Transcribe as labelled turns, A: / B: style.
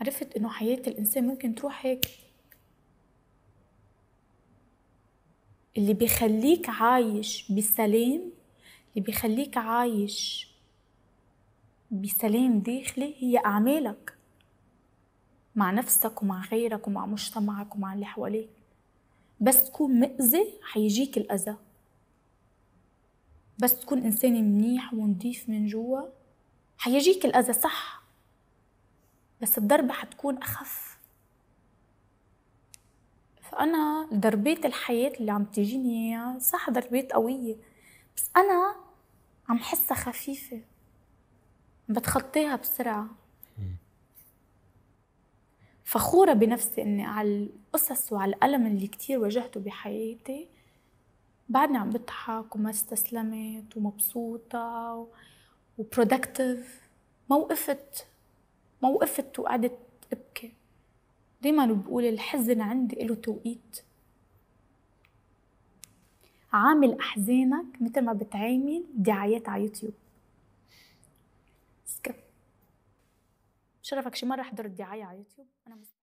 A: عرفت انه حياة الانسان ممكن تروح هيك اللي بيخليك عايش بسلام اللي بيخليك عايش بسلام داخلي هي أعمالك مع نفسك ومع غيرك ومع مجتمعك ومع اللي حواليك بس تكون مؤذي حيجيك الأذى بس تكون إنسان منيح ونضيف من جوا حيجيك الأذى صح بس الضربة حتكون أخف فأنا ضربات الحياة اللي عم تجيني صح ضربات قوية بس أنا عم حسها خفيفة بتخطيها بسرعة فخورة بنفسي إني على القصص وعلى الألم اللي كتير واجهته بحياتي بعدني عم بضحك وما استسلمت ومبسوطة و... وبرودكتيف ما وقفت ما وقفت وقعدت أبكي دايما بقول الحزن عندي له توقيت عامل أحزانك مثل ما بتعامل دعايات على يوتيوب شرفك شي مرة حضرت دعاية على يوتيوب أنا مست...